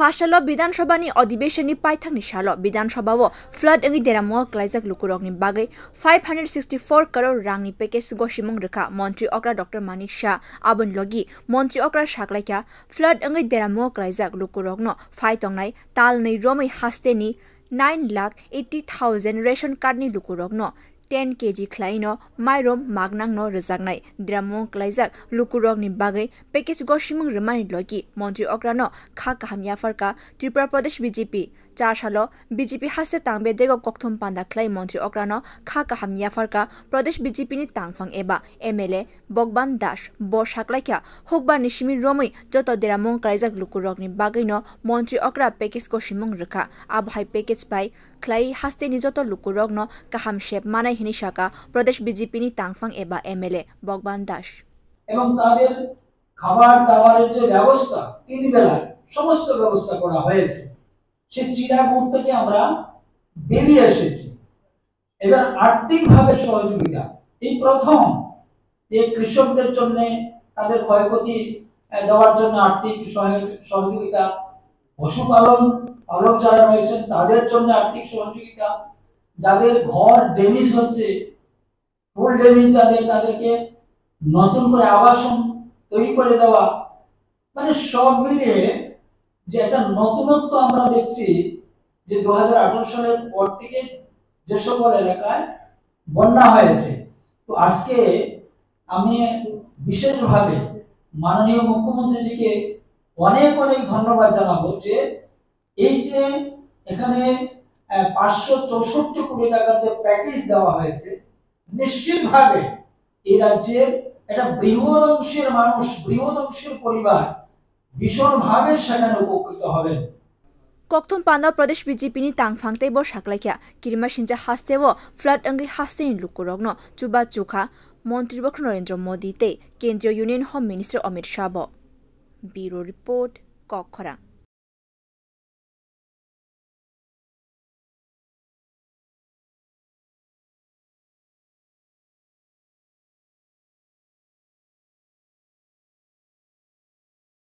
ফাশালো ವಿಧಾನಸಭಾನಿ ಅಧಿವೇಶನಿ ಪೈಥಾಕ್ನಿ ಶಾಲ ವಿಧಾನಸಭಾವ ಫ್ಲಡ್ ಅಂಗಿ ದೇರಾಮ ಕ್ಲೈಜಾಕ್ ಲುಕುರೋಗ್ನಿ ಬಾಗೈ five hundred sixty four crore ರಾಂಗ್ನಿ ಪ್ಯಾಕೇಜ್ ಗೋಶಿಮುಂಗ್ ರೇಖಾ মন্ত্রী অকরা ডক্টর মানিক শাহ আবন লগি মন্ত্রী অকরা সাকলাইকা ফ্লাড অঙ্গই দেরাম ক্লাইজাক লুকুরগ্ন ফাই তাল नै রমই হাস্তেনি nine lakh eighty thousand ration কার্ডনি লুকুরগ্ন टेन केजी ख्लाइनो माइरोम मागनांनो रजागनाय द्रामों क्लाइजाक लुकुरोगनि बागै पैकेज गोशिमुंग रमानि लगी मन्त्री अग्रानो खा काहामिया फरका त्रिपुरा प्रदेश बीजेपी চার সালো বিজেপি হাসে তাংবে দেগ ককথম পান্ডা খ্লাই মন্ত্রী অক্রানো খা কাহাম ইয়াফারকা প্রদেশ বিজেপি নি তাংফাং এবা এমএলএ বগবান দাস ব সাকলাইকা হোকবা নিশিমি রমই যত দেরা মং কাইজাক লুকু রগনি বাগৈন মন্ত্রী অক্রা প্যাকেজ কসিমং রেখা আবহাই প্যাকেজ পাই খ্লাই হাস্তে নিজত লুকু রগ্ন কাহাম শেপ মানাই হিনি সাকা প্রদেশ বিজেপি নি তাংফাং এবা এমএলএ বগবান দাস এবং তাদের খাবার দাবারের যে ব্যবস্থা তিন বেলায় সমস্ত ব্যবস্থা করা হয়েছে সে চিরাপুর থেকে আমরা বেরিয়ে এসেছি এবার আর্থিকভাবে সহযোগিতা এই প্রথম এই কৃষকদের জন্য তাদের ক্ষয়ক্ষতি দেওয়ার জন্য আর্থিক সহযোগিতা পশুপালন পালক যারা রয়েছেন তাদের জন্য আর্থিক সহযোগিতা যাদের ঘর ডেমিজ হচ্ছে ফুল ডেমিজ যাদের তাদেরকে নতুন করে আবাসন তৈরি করে দেওয়া মানে সব মিলিয়ে যে একটা নতুনত্ব আমরা দেখছি যে দু সালের পর থেকে যে সকল এলাকায় বন্যা হয়েছে তো আজকে আমি বিশেষভাবে মাননীয় মুখ্যমন্ত্রীজিকে অনেক অনেক ধন্যবাদ জানাবো যে এই যে এখানে পাঁচশো চৌষট্টি কোটি টাকার যে প্যাকেজ দেওয়া হয়েছে নিশ্চিতভাবে এই রাজ্যের একটা বৃহৎ অংশের মানুষ বৃহৎ অংশের পরিবার ভীষণভাবে সেখানে উপকৃত হবেন কক্তুন পান্দ প্রদেশ বিজেপি নি তাং ফাংতে বো সাকলাইকা কিরিমা সিনজা হাসতে ও ফ্লাড অঙ্গি হাসতে নি লুকুরগ্ন চুবা চুখা মন্ত্রী বক নরেন্দ্র মোদি তে কেন্দ্রীয় union home minister Amit Shah bureau report কখরা